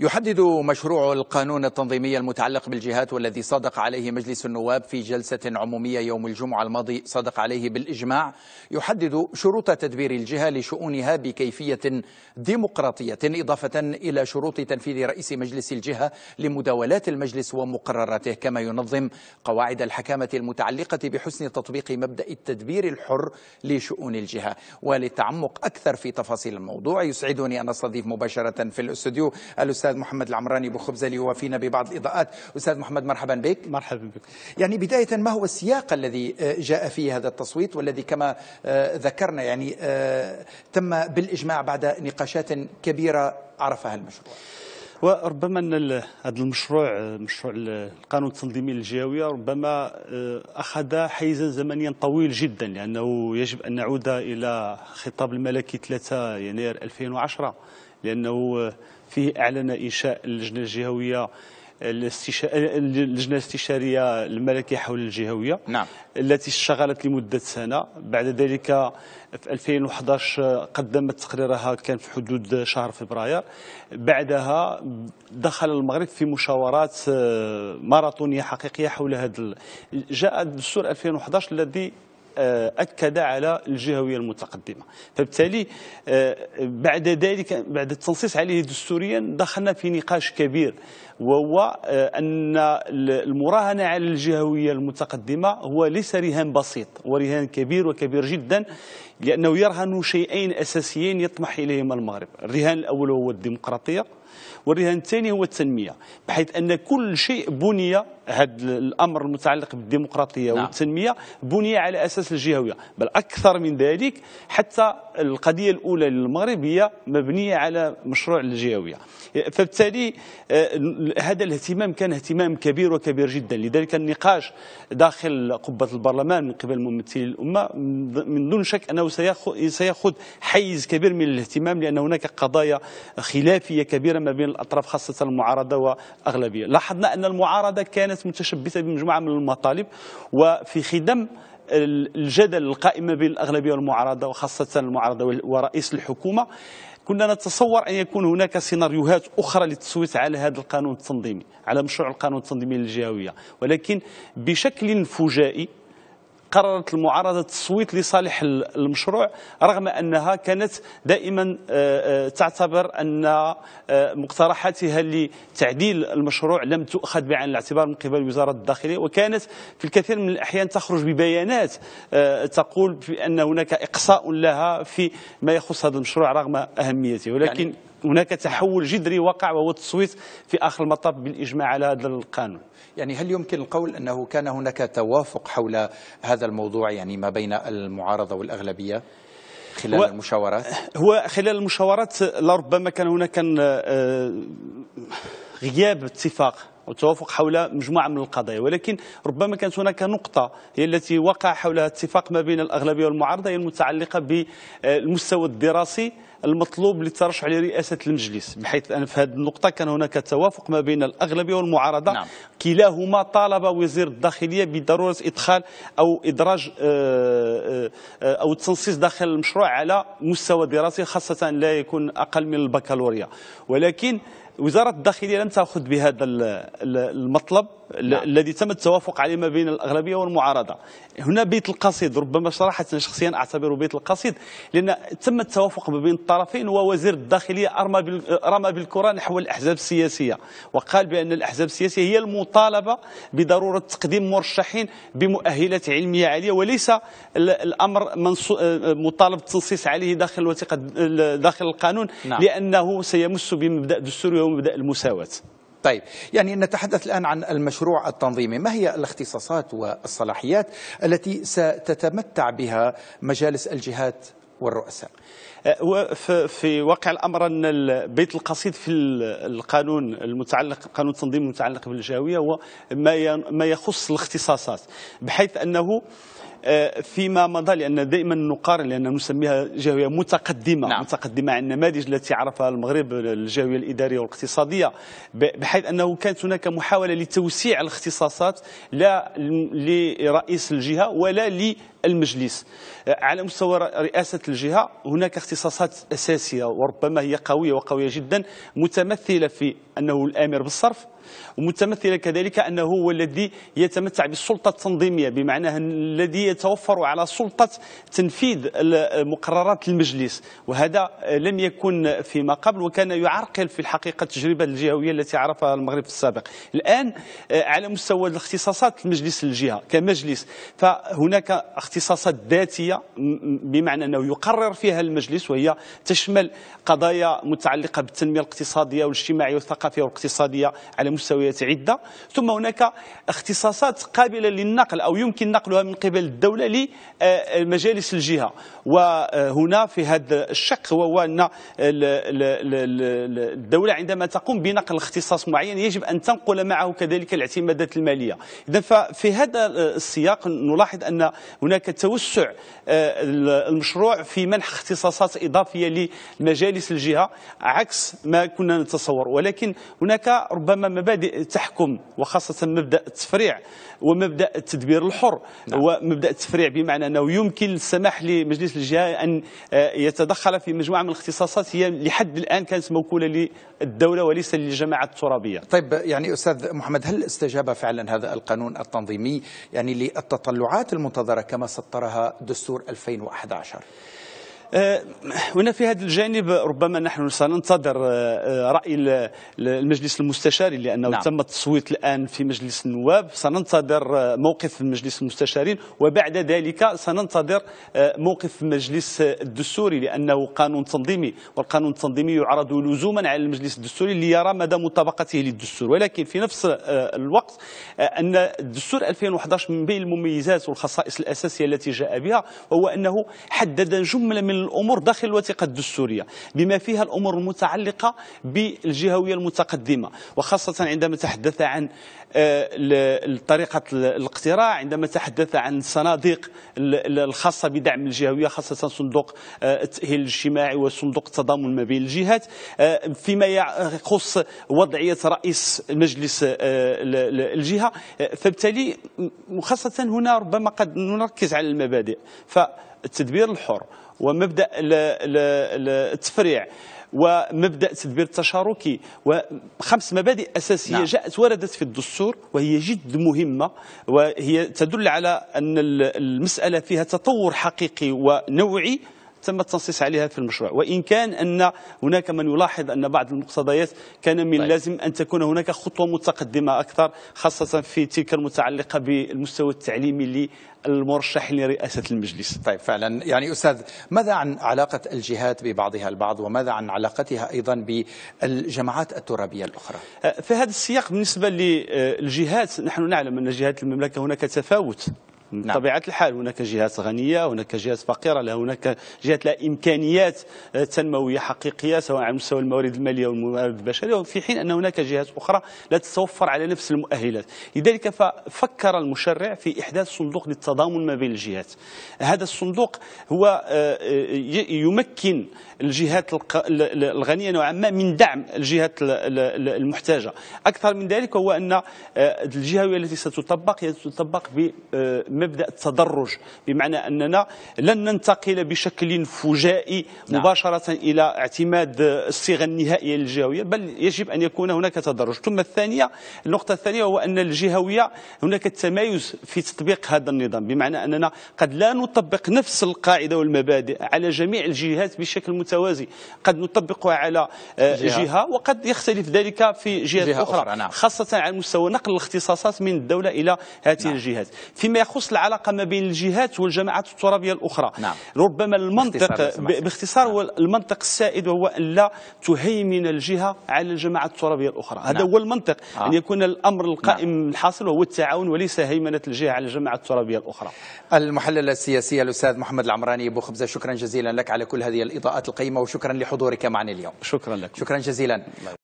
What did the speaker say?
يحدد مشروع القانون التنظيمي المتعلق بالجهات والذي صادق عليه مجلس النواب في جلسة عمومية يوم الجمعة الماضي صادق عليه بالإجماع يحدد شروط تدبير الجهة لشؤونها بكيفية ديمقراطية إضافة إلى شروط تنفيذ رئيس مجلس الجهة لمداولات المجلس ومقرراته كما ينظم قواعد الحكامة المتعلقة بحسن تطبيق مبدأ التدبير الحر لشؤون الجهة وللتعمق أكثر في تفاصيل الموضوع يسعدني أن أستضيف مباشرة في الاستوديو الأستاذ الأستاذ محمد العمراني أبو خبزة ليوافينا ببعض الإضاءات أستاذ محمد مرحبا بك مرحبا بك يعني بداية ما هو السياق الذي آه، جاء فيه هذا التصويت والذي كما آه، ذكرنا يعني آه، تم بالإجماع بعد نقاشات كبيرة عرفها المشروع وربما ان هذا المشروع مشروع القانون التنظيمي للجهويه ربما اخذ حيزا زمنيا طويل جدا لانه يجب ان نعود الى خطاب الملكي 3 يناير 2010 لانه فيه اعلن انشاء اللجنه الجهويه اللجنه الاستشاريه الملكيه حول الجهويه نعم. التي اشتغلت لمده سنه بعد ذلك في 2011 قدمت تقريرها كان في حدود شهر فبراير بعدها دخل المغرب في مشاورات آه، ماراثونيه حقيقيه حول هذا جاء الدستور 2011 الذي آه، أكد على الجهوية المتقدمة فبالتالي آه، بعد ذلك بعد التنصيص عليه دستوريا دخلنا في نقاش كبير وهو آه، أن المراهنة على الجهوية المتقدمة هو ليس رهان بسيط هو رهان كبير وكبير جدا لأنه يرهن شيئين أساسيين يطمح إليهما المغرب الرهان الأول هو الديمقراطية والرهان الثاني هو التنميه بحيث ان كل شيء بني هذا الامر المتعلق بالديمقراطيه نعم. والتنميه بني على اساس الجهويه بل اكثر من ذلك حتى القضيه الاولى للمغرب هي مبنيه على مشروع الجهويه فبالتالي آه، هذا الاهتمام كان اهتمام كبير وكبير جدا لذلك النقاش داخل قبه البرلمان من قبل ممثلي الامه من دون شك انه سياخذ حيز كبير من الاهتمام لان هناك قضايا خلافيه كبيره ما بين الأطراف خاصة المعارضة وأغلبية لاحظنا أن المعارضة كانت متشبثة بمجموعة من المطالب وفي خدم الجدل القائم بين الأغلبية والمعارضة وخاصة المعارضة ورئيس الحكومة كنا نتصور أن يكون هناك سيناريوهات أخرى للتصويت على هذا القانون التنظيمي على مشروع القانون التنظيمي للجهوية ولكن بشكل فجائي قررت المعارضة التصويت لصالح المشروع رغم أنها كانت دائما آه، آه، تعتبر أن آه، مقترحاتها لتعديل المشروع لم تؤخذ بعين الاعتبار من قبل وزارة الداخلية وكانت في الكثير من الأحيان تخرج ببيانات تقول بأن هناك إقصاء لها في ما يخص هذا المشروع رغم أهميته ولكن يعني هناك تحول جذري وقع وهو التصويت في اخر المطاف بالاجماع على هذا القانون. يعني هل يمكن القول انه كان هناك توافق حول هذا الموضوع يعني ما بين المعارضه والاغلبيه؟ خلال هو المشاورات؟ هو خلال المشاورات لربما كان هناك آه، غياب اتفاق والتوافق حول مجموعة من القضايا ولكن ربما كانت هناك نقطة هي التي وقع حولها اتفاق ما بين الأغلبية والمعارضة هي المتعلقة بالمستوى الدراسي المطلوب للترشح لرئاسة المجلس بحيث أن في هذه النقطة كان هناك توافق ما بين الأغلبية والمعارضة نعم. كلاهما طالب وزير الداخلية بضرورة إدخال أو إدراج آه، آه، أو التنصيص داخل المشروع على مستوى دراسي خاصة لا يكون أقل من البكالوريا ولكن وزاره الداخليه لن تاخذ بهذا المطلب نعم. الذي تم التوافق عليه ما بين الأغلبية والمعارضة هنا بيت القصيد ربما صراحة شخصيا أعتبره بيت القصيد لأن تم التوافق ما بين الطرفين ووزير الداخلية ارمى رمى بالكرة نحو الأحزاب السياسية وقال بأن الأحزاب السياسية هي المطالبة بضرورة تقديم مرشحين بمؤهلات علمية عالية وليس الأمر مطالب التنصيص عليه داخل الوثيقة داخل القانون نعم. لأنه سيمس بمبدأ دستوري ومبدأ المساواة طيب يعني نتحدث الآن عن المشروع التنظيمي ما هي الاختصاصات والصلاحيات التي ستتمتع بها مجالس الجهات والرؤساء أه، في واقع الامر ان البيت القصيد في القانون المتعلق قانون التنظيم المتعلق بالجاويه هو ما يخص الاختصاصات بحيث انه آه، فيما مضى لان دائما نقارن لان نسميها جهويه متقدمه نعم. متقدمه عن النماذج التي عرفها المغرب الجهويه الاداريه والاقتصاديه بحيث انه كانت هناك محاوله لتوسيع الاختصاصات لا لرئيس الجهه ولا للمجلس آه، على مستوى رئاسه الجهه هناك اختصاصات اساسيه وربما هي قويه وقويه جدا متمثله في انه الامر بالصرف ومتمثلة كذلك أنه هو الذي يتمتع بالسلطة التنظيمية بمعنى الذي يتوفر على سلطة تنفيذ مقررات المجلس وهذا لم يكن فيما قبل وكان يعرقل في الحقيقة التجربة الجهوية التي عرفها المغرب في السابق الآن آه، على مستوى الاختصاصات المجلس الجهة كمجلس فهناك اختصاصات ذاتية بمعنى أنه يقرر فيها المجلس وهي تشمل قضايا متعلقة بالتنمية الاقتصادية والاجتماعية والثقافية والاقتصادية على مستويات عدة ثم هناك اختصاصات قابلة للنقل أو يمكن نقلها من قبل الدولة لمجالس آه، آه، الجهة وهنا في هذا الشق وهو أن الدولة عندما تقوم بنقل اختصاص معين يجب أن تنقل معه كذلك الاعتمادات المالية إذا ففي هذا آه، السياق نلاحظ أن هناك توسع المشروع في منح اختصاصات إضافية لمجالس الجهة عكس ما كنا نتصور ولكن هناك ربما مبادئ مبادئ تحكم وخاصه مبدا التفريع ومبدا التدبير الحر نعم. ومبدا التفريع بمعنى انه يمكن السماح لمجلس الجهه ان آه، يتدخل في مجموعه من الاختصاصات هي لحد الان كانت موكوله للدوله وليس للجماعه الترابيه. طيب يعني استاذ محمد هل استجاب فعلا هذا القانون التنظيمي يعني للتطلعات المنتظره كما سطرها دستور 2011؟ آه، هنا في هذا الجانب ربما نحن سننتظر آه، آه، راي المجلس المستشاري لانه نعم. تم التصويت الان في مجلس النواب سننتظر موقف مجلس المستشارين وبعد ذلك سننتظر موقف المجلس الدستوري لانه قانون تنظيمي والقانون التنظيمي يعرض لزوما على المجلس الدستوري ليرى مدى مطابقته للدستور ولكن في نفس الوقت ان الدستور 2011 من بين المميزات والخصائص الاساسيه التي جاء بها هو انه حدد جمله من الأمور داخل الوثيقة الدستورية بما فيها الأمور المتعلقة بالجهوية المتقدمة وخاصة عندما تحدث عن آه، طريقة الاقتراع عندما تحدث عن الصناديق الخاصة بدعم الجهوية خاصة صندوق آه، التأهيل الاجتماعي وصندوق التضامن ما بين الجهات آه، فيما يخص وضعية رئيس مجلس الجهة فبالتالي وخاصة هنا ربما قد نركز على المبادئ ف التدبير الحر ومبدا التفريع ومبدا التدبير التشاركي وخمس مبادئ اساسيه نعم. جاءت وردت في الدستور وهي جد مهمه وهي تدل على ان المساله فيها تطور حقيقي ونوعي تم التنصيص عليها في المشروع وإن كان أن هناك من يلاحظ أن بعض المقتضيات كان من طيب. أن تكون هناك خطوة متقدمة أكثر خاصة في تلك المتعلقة بالمستوى التعليمي للمرشح لرئاسة المجلس طيب فعلا يعني أستاذ ماذا عن علاقة الجهات ببعضها البعض وماذا عن علاقتها أيضا بالجماعات الترابية الأخرى آه، في هذا السياق بالنسبة للجهات نحن نعلم أن جهات المملكة هناك تفاوت نعم. طبيعة الحال هناك جهات غنية هناك جهات فقيرة لا هناك جهات لا إمكانيات تنموية حقيقية سواء على مستوى الموارد المالية والموارد البشرية في حين أن هناك جهات أخرى لا تتوفر على نفس المؤهلات لذلك ففكر المشرع في إحداث صندوق للتضامن ما بين الجهات هذا الصندوق هو آه، آه، يمكن الجهات الغنية نوعا ما من دعم الجهات المحتاجة أكثر من ذلك هو أن آه، الجهوية التي ستطبق هي تطبق ب مبدا التدرج بمعنى اننا لن ننتقل بشكل فجائي نعم. مباشره الى اعتماد الصيغه النهائيه للجهويه بل يجب ان يكون هناك تدرج ثم الثانيه النقطه الثانيه هو ان الجهويه هناك التمايز في تطبيق هذا النظام بمعنى اننا قد لا نطبق نفس القاعده والمبادئ على جميع الجهات بشكل متوازي قد نطبقها على آه، جهة, جهة وقد يختلف ذلك في جهات جهة أخرى, أخرى نعم. خاصة على مستوى نقل الاختصاصات من الدولة إلى هذه نعم. الجهات فيما يخص العلاقه ما بين الجهات والجماعات الترابيه الاخرى نعم. ربما المنطق باختصار هو نعم. المنطق السائد هو ان لا تهيمن الجهه على الجماعات الترابيه الاخرى نعم. هذا هو المنطق آه. ان يكون الامر القائم نعم. الحاصل هو التعاون وليس هيمنه الجهه على الجماعات الترابيه الاخرى المحلل السياسي الاستاذ محمد العمراني ابو خبزه شكرا جزيلا لك على كل هذه الاضاءات القيمه وشكرا لحضورك معنا اليوم شكرا لك شكرا جزيلا